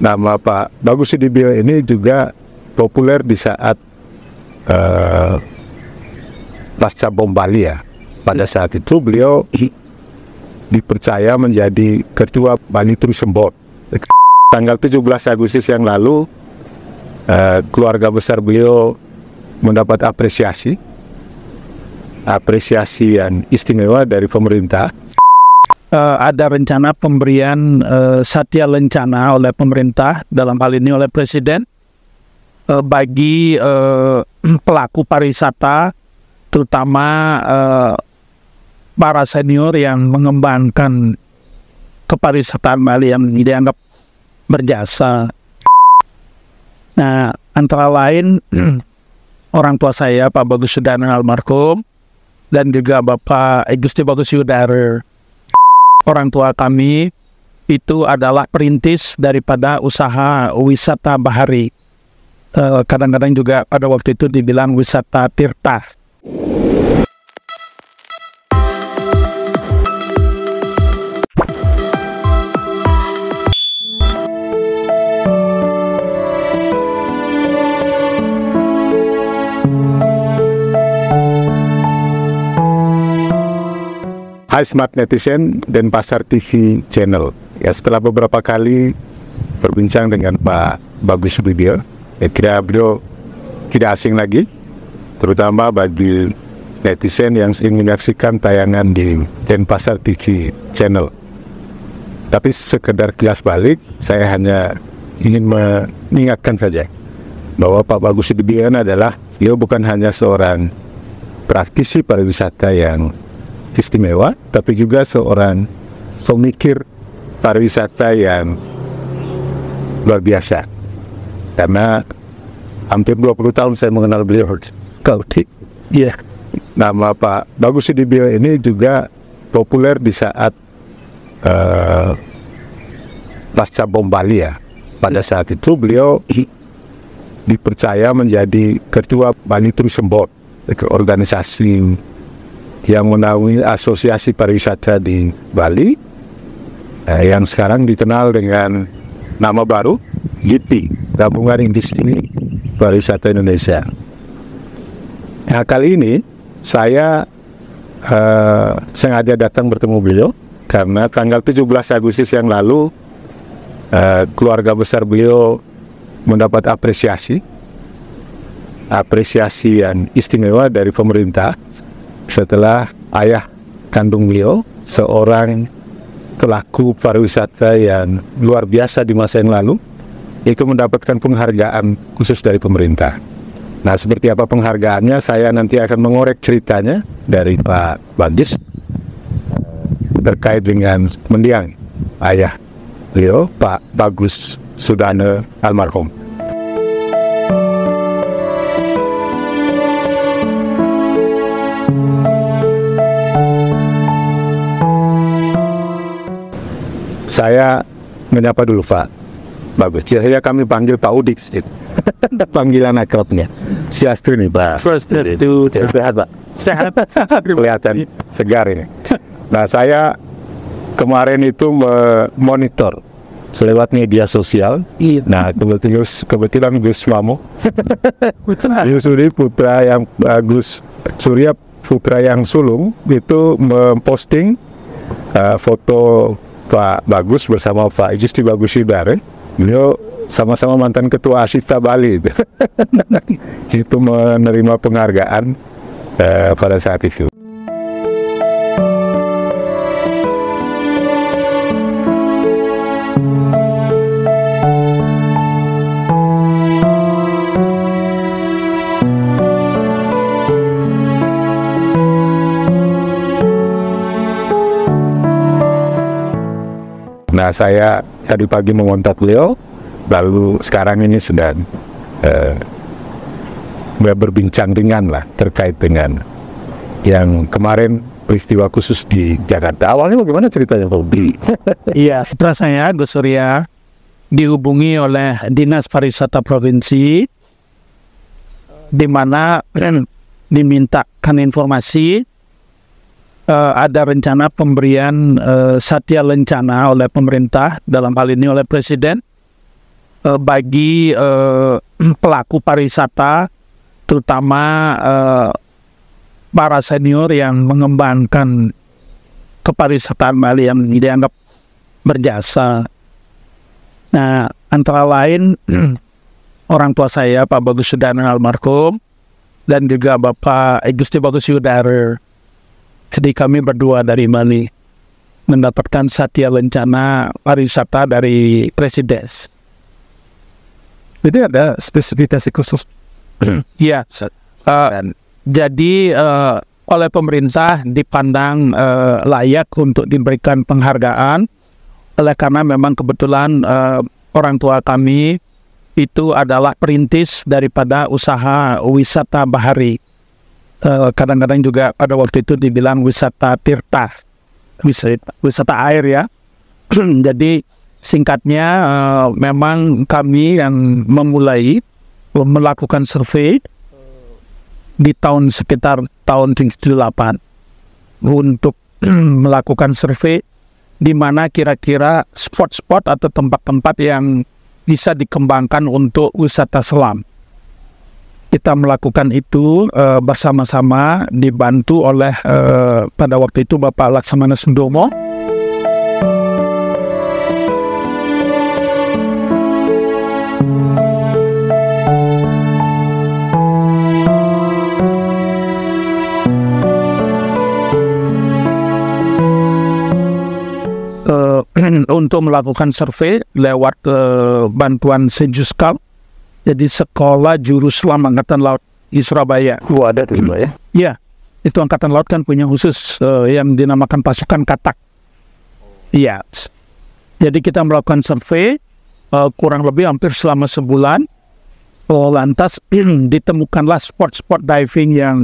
nama Pak Bagus Sudibyo ini juga populer di saat uh, pasca bom Bali ya. Pada hmm. saat itu beliau hmm. dipercaya menjadi ketua Bali Trusembot. Tanggal 17 Agustus yang lalu uh, keluarga besar beliau mendapat apresiasi apresiasi yang istimewa dari pemerintah uh, ada rencana pemberian uh, satya lencana oleh pemerintah dalam hal ini oleh presiden uh, bagi uh, pelaku pariwisata terutama uh, para senior yang mengembangkan kepariwisataan Bali yang dianggap berjasa. Nah, antara lain orang tua saya Pak Bagus Sudana almarhum dan juga Bapak Gusti Bagus Yudara orang tua kami itu adalah perintis daripada usaha wisata bahari. Eh, kadang-kadang juga pada waktu itu dibilang wisata tirta. Hai Smart Netizen dan Pasar TV Channel. Ya setelah beberapa kali berbincang dengan Pak Bagus Budio, ya kira beliau tidak asing lagi, terutama bagi netizen yang ingin menyaksikan tayangan di Denpasar TV Channel. Tapi sekedar kilas balik, saya hanya ingin mengingatkan saja bahwa Pak Bagus Budian adalah dia bukan hanya seorang praktisi pariwisata yang istimewa, tapi juga seorang pemikir pariwisata yang luar biasa. Karena hampir 20 tahun saya mengenal beliau. Kau ya Nama Pak Bagus Sidibio ini juga populer di saat uh, pasca bom Bali ya. Pada hmm. saat itu beliau dipercaya menjadi ketua Bali Tourism Board, organisasi yang menaungi Asosiasi Pariwisata di Bali eh, yang sekarang dikenal dengan nama baru GIPI Gabungan Industri Pariwisata Indonesia. Nah kali ini saya eh, sengaja datang bertemu beliau karena tanggal 17 Agustus yang lalu eh, keluarga besar beliau mendapat apresiasi apresiasi yang istimewa dari pemerintah setelah ayah kandung beliau, seorang pelaku pariwisata yang luar biasa di masa yang lalu, itu mendapatkan penghargaan khusus dari pemerintah. Nah, seperti apa penghargaannya, saya nanti akan mengorek ceritanya dari Pak Bagis eh, terkait dengan mendiang ayah beliau, Pak Bagus Sudane almarhum. saya menyapa dulu Pak. Bagus. Biasanya kami panggil Pak Udik sedikit. Panggilan akrabnya. Siastri nih Pak. First itu sehat Pak. Sehat. Kelihatan segar ini. Nah saya kemarin itu memonitor lewat media sosial. Iya. Nah, kebetulan kebetulan Gus Mamu. Gus Suri putra yang eh, Gus Surya putra yang sulung itu memposting uh, foto Pak Bagus bersama Pak Justi Bagus Hidar, beliau sama-sama mantan ketua Asita Bali itu menerima penghargaan eh, pada saat itu. saya tadi pagi mengontak beliau, lalu sekarang ini sudah uh, berbincang ringan lah terkait dengan yang kemarin peristiwa khusus di Jakarta. Awalnya bagaimana ceritanya Pak Budi? Iya, setelah saya Gus Surya dihubungi oleh Dinas Pariwisata Provinsi di mana eh, dimintakan informasi uh, ada rencana pemberian uh, satya lencana oleh pemerintah dalam hal ini oleh presiden uh, bagi uh, pelaku pariwisata terutama uh, para senior yang mengembangkan kepariwisataan Bali yang dianggap berjasa. Nah, antara lain orang tua saya Pak Bagus Sudana almarhum dan juga Bapak Gusti Bagus Yudara jadi kami berdua dari Mali mendapatkan satya lencana pariwisata dari Presiden. Jadi ada spesifikasi khusus? Hmm. Iya. uh, jadi uh, oleh pemerintah dipandang uh, layak untuk diberikan penghargaan oleh karena memang kebetulan uh, orang tua kami itu adalah perintis daripada usaha wisata bahari Eh, kadang-kadang juga pada waktu itu dibilang wisata tirta wisata, wisata air ya jadi singkatnya uh, memang kami yang memulai melakukan survei di tahun sekitar tahun 78 untuk melakukan survei di mana kira-kira spot-spot atau tempat-tempat yang bisa dikembangkan untuk wisata selam kita melakukan itu uh, bersama-sama dibantu oleh uh, pada waktu itu Bapak Laksamana Sundomo. Eh, untuk melakukan survei lewat uh, bantuan Sejuskal jadi sekolah juruslam angkatan laut di Surabaya. Gua oh, ada di Surabaya. Ya, itu angkatan laut kan punya khusus uh, yang dinamakan pasukan katak. Iya. Jadi kita melakukan survei uh, kurang lebih hampir selama sebulan. Oh, lantas ditemukanlah spot-spot diving yang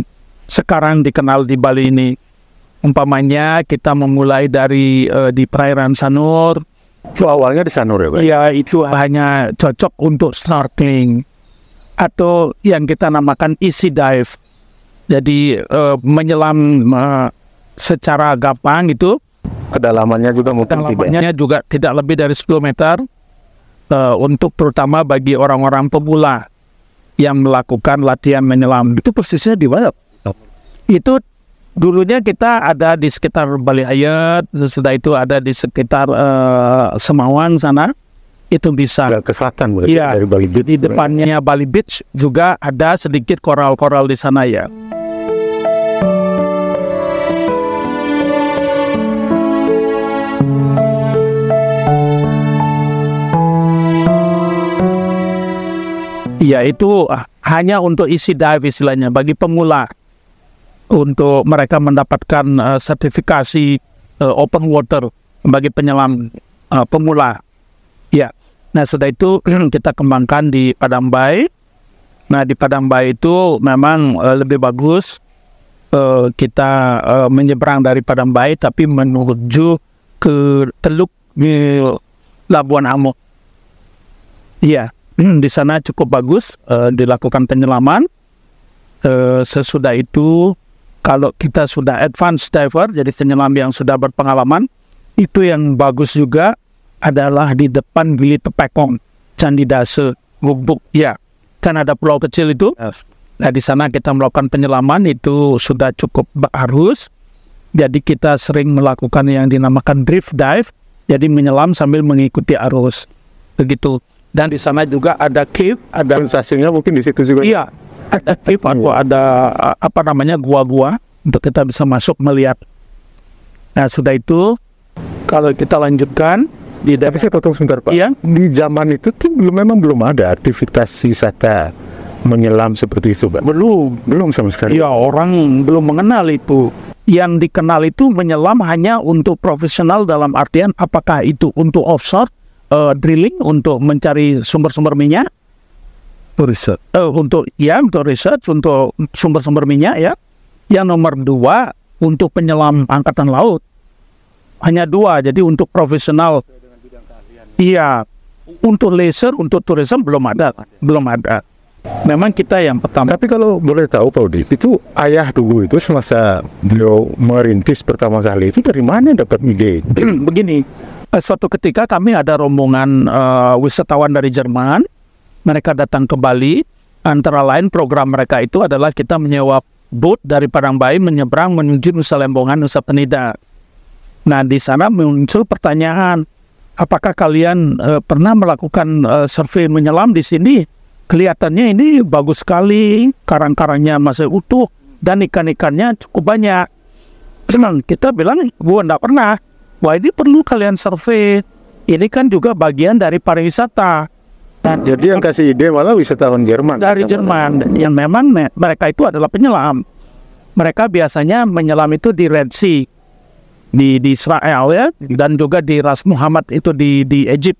sekarang dikenal di Bali ini. Umpamanya kita memulai dari uh, di perairan Sanur, itu awalnya di Sanur ya Pak? Iya itu hanya cocok untuk snorkeling atau yang kita namakan easy dive. Jadi uh, menyelam uh, secara gampang itu. Kedalamannya juga mungkin Kedalamannya tidak. juga tidak lebih dari 10 meter. Uh, untuk terutama bagi orang-orang pemula yang melakukan latihan menyelam. Itu persisnya di mana? Oh. Itu dulunya kita ada di sekitar Bali Ayat, setelah itu ada di sekitar uh, eh, Semawan sana. Itu bisa ke selatan berarti ya, dari Bali Beach. Di depannya Bali Beach juga ada sedikit koral-koral di sana ya. Ya itu ah, hanya untuk isi dive istilahnya bagi pemula untuk mereka mendapatkan uh, sertifikasi uh, open water bagi penyelam uh, pemula. Ya. Nah, setelah itu kita kembangkan di Padang Bay. Nah, di Padang Bay itu memang uh, lebih bagus uh, kita uh, menyeberang dari Padang Bay tapi menuju ke Teluk uh, Labuan Amo. Ya, di sana cukup bagus uh, dilakukan penyelaman. Uh, sesudah itu kalau kita sudah advance diver, jadi penyelam yang sudah berpengalaman, itu yang bagus juga adalah di depan Gili Tepekong, Candi Dase, Gubuk. Ya, kan ada pulau kecil itu. Nah, di sana kita melakukan penyelaman itu sudah cukup berarus. Jadi kita sering melakukan yang dinamakan drift dive, jadi menyelam sambil mengikuti arus. Begitu. Dan di sana juga ada cave, ada sensasinya mungkin di situ juga. Iya, efektif atau iya. ada apa namanya gua-gua untuk kita bisa masuk melihat. Nah sudah itu kalau kita lanjutkan di tapi saya potong sebentar pak. Iya. Di zaman itu tuh belum memang belum ada aktivitas wisata menyelam seperti itu pak. Belum, belum sama sekali. Ya orang belum mengenal itu. Yang dikenal itu menyelam hanya untuk profesional dalam artian apakah itu untuk offshore uh, drilling untuk mencari sumber-sumber minyak untuk riset, uh, eh, untuk ya untuk riset untuk sumber-sumber minyak ya. Yang nomor dua untuk penyelam angkatan laut hanya dua. Jadi untuk profesional, iya. Untuk laser, untuk tourism belum ada, belum ada. Memang kita yang pertama. Tapi kalau boleh tahu Pak Udi, itu ayah dulu itu semasa beliau merintis pertama kali itu dari mana dapat ide? Begini, eh, suatu ketika kami ada rombongan uh, wisatawan dari Jerman mereka datang ke Bali. Antara lain program mereka itu adalah kita menyewa boat dari Bayi menyeberang menuju Nusa Lembongan, Nusa Penida. Nah, di sana muncul pertanyaan, apakah kalian e, pernah melakukan e, survei menyelam di sini? Kelihatannya ini bagus sekali, karang-karangnya masih utuh, dan ikan-ikannya cukup banyak. Hmm, kita bilang, gua nggak pernah. Wah, ini perlu kalian survei. Ini kan juga bagian dari pariwisata jadi yang kasih ide malah wisatawan Jerman. Dari Jerman, yang memang mereka itu adalah penyelam. Mereka biasanya menyelam itu di Red Sea, di, di Israel ya, dan juga di Ras Muhammad itu di di Egypt.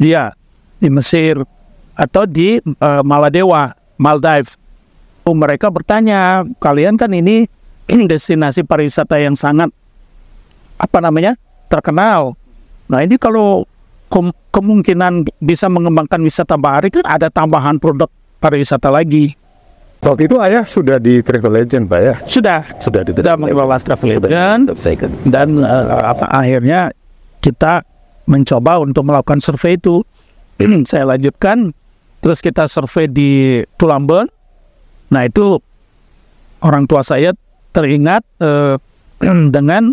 Iya, di Mesir atau di uh, Maladewa, Maldives. Oh, mereka bertanya, kalian kan ini destinasi pariwisata yang sangat apa namanya terkenal. Nah ini kalau kemungkinan bisa mengembangkan wisata bahari kan ada tambahan produk pariwisata lagi. Waktu itu ayah sudah di Travel Legend, Pak ya? Sudah, sudah di sudah mengelola Travel Legend dan uh, apa, akhirnya kita mencoba untuk melakukan survei itu. Iya. Saya lanjutkan, terus kita survei di Tulamben. Nah itu orang tua saya teringat uh, dengan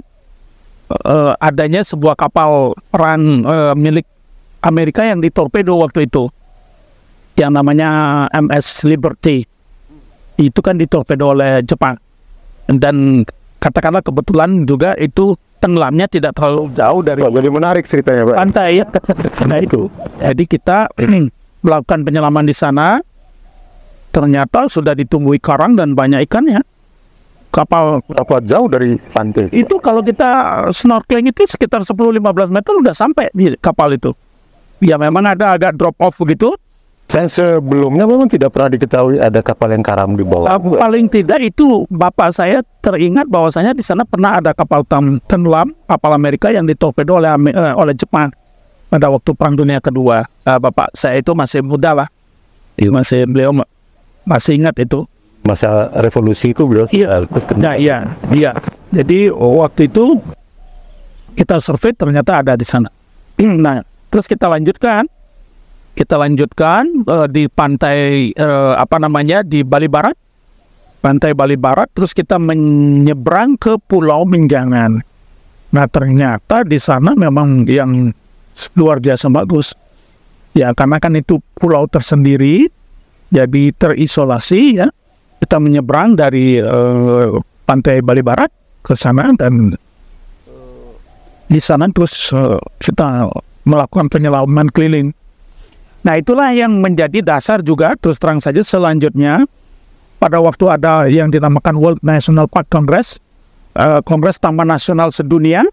uh, adanya sebuah kapal perang uh, eh, milik Amerika yang ditorpedo waktu itu yang namanya MS Liberty itu kan ditorpedo oleh Jepang dan katakanlah kebetulan juga itu tenggelamnya tidak terlalu jauh dari oh, jadi menarik ceritanya Pak pantai ya nah itu jadi kita melakukan penyelaman di sana ternyata sudah ditumbuhi karang dan banyak ikannya kapal berapa jauh dari pantai? Itu kalau kita uh, snorkeling itu sekitar 10-15 meter udah sampai di kapal itu. Ya memang ada agak drop off begitu. Dan sebelumnya memang tidak pernah diketahui ada kapal yang karam di bawah. Uh, paling tidak itu bapak saya teringat bahwasanya di sana pernah ada kapal tenggelam kapal Amerika yang ditorpedo oleh uh, oleh Jepang pada waktu Perang Dunia Kedua. bapak saya itu masih muda lah, masih beliau masih ingat itu masa revolusi itu bro iya nah iya iya jadi oh, waktu itu kita survei ternyata ada di sana nah terus kita lanjutkan kita lanjutkan uh, di pantai uh, apa namanya di Bali Barat pantai Bali Barat terus kita menyeberang ke Pulau Minjangan nah ternyata di sana memang yang luar biasa bagus ya karena kan itu pulau tersendiri jadi terisolasi ya kita menyeberang dari uh, pantai Bali Barat ke sana dan di sana terus uh, kita melakukan penyelaman keliling. Nah itulah yang menjadi dasar juga terus terang saja selanjutnya pada waktu ada yang dinamakan World National Park Congress, uh, Kongres Taman Nasional Sedunia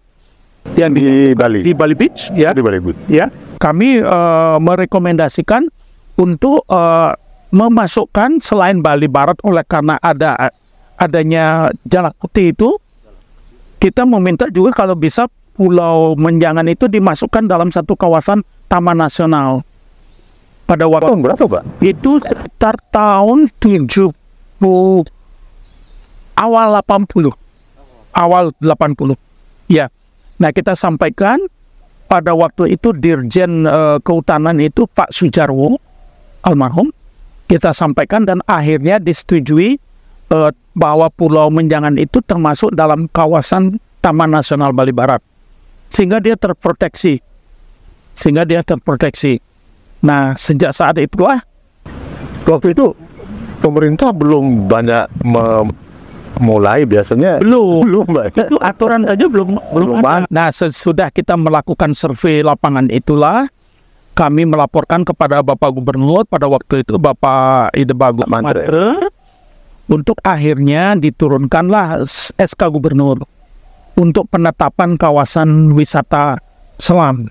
yang di, di Bali di Bali Beach ya di Bali Beach ya kami uh, merekomendasikan untuk uh, memasukkan selain Bali Barat oleh karena ada adanya jalan putih itu kita meminta juga kalau bisa Pulau Menjangan itu dimasukkan dalam satu kawasan taman nasional. Pada waktu tahun berapa, Pak? Itu sekitar tahun 70 awal 80. Awal 80. Ya. Nah, kita sampaikan pada waktu itu Dirjen uh, Kehutanan itu Pak Sujarwo almarhum kita sampaikan dan akhirnya disetujui uh, bahwa Pulau Menjangan itu termasuk dalam kawasan Taman Nasional Bali Barat. Sehingga dia terproteksi. Sehingga dia terproteksi. Nah, sejak saat itulah waktu itu pemerintah belum banyak memulai biasanya belum belum banyak. itu aturan saja belum belum, belum Nah, sesudah kita melakukan survei lapangan itulah kami melaporkan kepada Bapak Gubernur pada waktu itu Bapak Ide Bagus Mantre untuk akhirnya diturunkanlah SK Gubernur untuk penetapan kawasan wisata selam.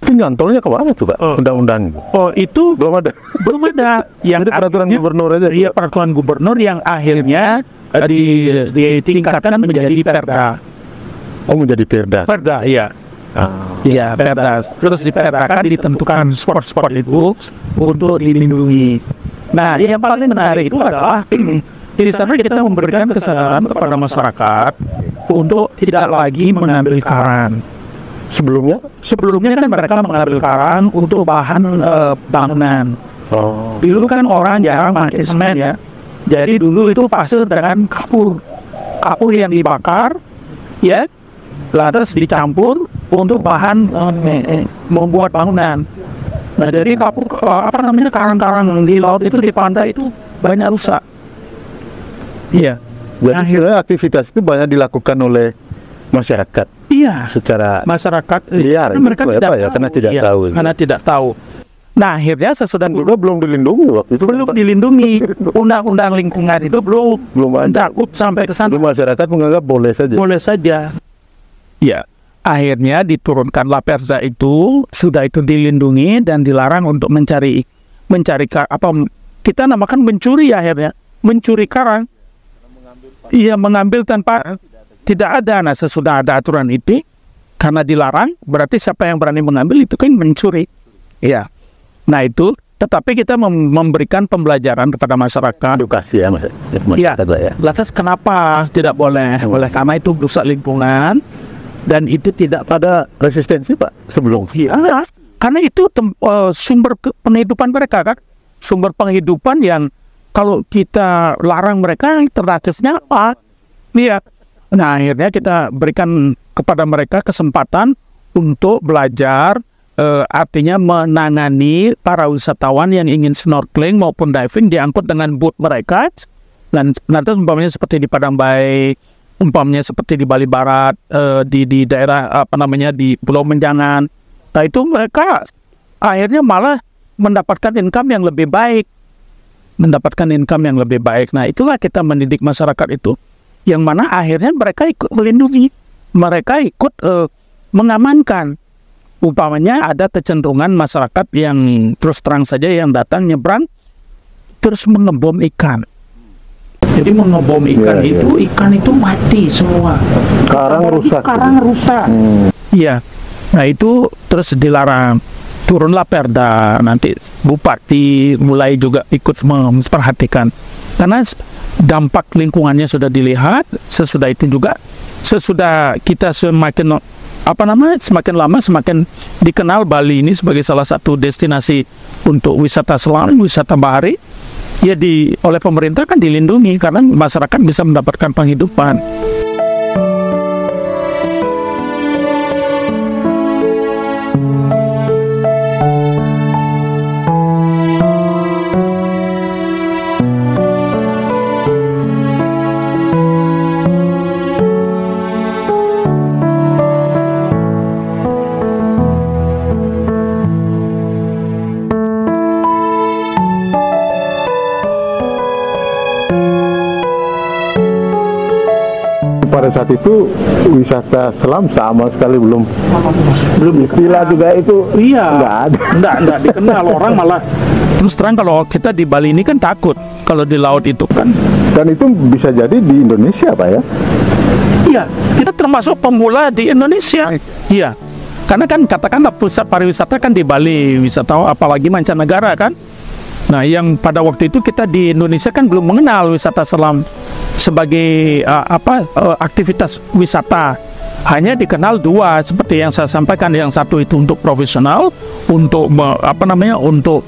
Itu nyantolnya kemana tuh Pak? Uh, Undang-undang? Oh itu belum ada. Belum ada. yang Jadi peraturan akhirnya, gubernur aja. Iya peraturan gubernur yang akhirnya di, ditingkatkan menjadi perda. Oh menjadi perda. Perda, iya. Iya, perda terus di ditentukan sport-sport itu untuk dilindungi nah yang paling menarik itu adalah di sana kita memberikan kesadaran kepada masyarakat untuk tidak lagi mengambil karang sebelumnya sebelumnya kan mereka mengambil karang untuk bahan uh, bangunan oh. dulu kan orang jarang pakai semen ya jadi dulu itu pasir dengan kapur kapur yang dibakar ya lantas dicampur untuk bahan uh, eh, membuat bangunan. Nah dari kapur eh, apa namanya karang-karang di laut itu di pantai itu banyak rusak. Iya. Berarti nah, akhirnya aktivitas itu banyak dilakukan oleh masyarakat. Iya. Secara masyarakat eh, liar. Karena gitu, mereka tidak apa, ya? tahu. Karena tidak iya, tahu. Karena tidak tahu. Nah akhirnya sesedang dulu belum dilindungi waktu itu belum dilindungi undang-undang lingkungan itu belum belum ada sampai ke sana. Masyarakat menganggap boleh saja. Boleh saja. Ya, Akhirnya diturunkanlah Perza itu, sudah itu dilindungi dan dilarang untuk mencari mencari apa kita namakan mencuri akhirnya, mencuri karang. Iya, mengambil tanpa tidak ada. Nah, sesudah ada aturan itu karena dilarang, berarti siapa yang berani mengambil itu kan mencuri. Iya. Nah, itu tetapi kita memberikan pembelajaran kepada masyarakat edukasi ya mas ya, ya. lantas kenapa tidak boleh oleh karena itu rusak lingkungan dan itu tidak pada resistensi pak sebelum iya karena itu tem, uh, sumber penghidupan mereka kan sumber penghidupan yang kalau kita larang mereka terakhirnya apa iya nah akhirnya kita berikan kepada mereka kesempatan untuk belajar uh, artinya menangani para wisatawan yang ingin snorkeling maupun diving diangkut dengan boot mereka dan nanti umpamanya seperti di Padang Bayi umpamanya seperti di Bali Barat, uh, di di daerah apa namanya di Pulau Menjangan. Nah itu mereka akhirnya malah mendapatkan income yang lebih baik, mendapatkan income yang lebih baik. Nah itulah kita mendidik masyarakat itu, yang mana akhirnya mereka ikut melindungi, mereka ikut uh, mengamankan. Umpamanya ada kecenderungan masyarakat yang terus terang saja yang datang nyebrang terus mengebom ikan jadi mengebom ikan yeah, iya. itu, yeah. ikan itu mati semua. Karang Apalagi rusak. Karang itu. rusak. Hmm. Iya. Hmm. Nah itu terus dilarang. Turunlah perda nanti bupati mulai juga ikut memperhatikan karena dampak lingkungannya sudah dilihat sesudah itu juga sesudah kita semakin apa namanya semakin lama semakin dikenal Bali ini sebagai salah satu destinasi untuk wisata selam, wisata bahari ya di oleh pemerintah kan dilindungi karena masyarakat bisa mendapatkan penghidupan. itu wisata selam sama sekali belum belum istilah juga itu iya enggak ada nggak nggak dikenal orang malah terus terang kalau kita di Bali ini kan takut kalau di laut itu kan dan itu bisa jadi di Indonesia pak ya iya kita termasuk pemula di Indonesia iya karena kan katakanlah pusat pariwisata kan di Bali wisatawan apalagi mancanegara kan Nah, yang pada waktu itu kita di Indonesia kan belum mengenal wisata selam sebagai uh, apa uh, aktivitas wisata hanya dikenal dua seperti yang saya sampaikan yang satu itu untuk profesional untuk me, apa namanya untuk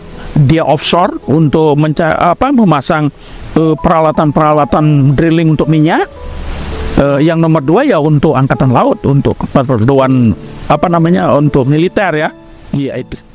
dia offshore untuk menca apa memasang eh, peralatan-peralatan uh, drilling untuk minyak uh, yang nomor dua ya untuk angkatan laut untuk perluan apa namanya untuk militer ya yeah, itu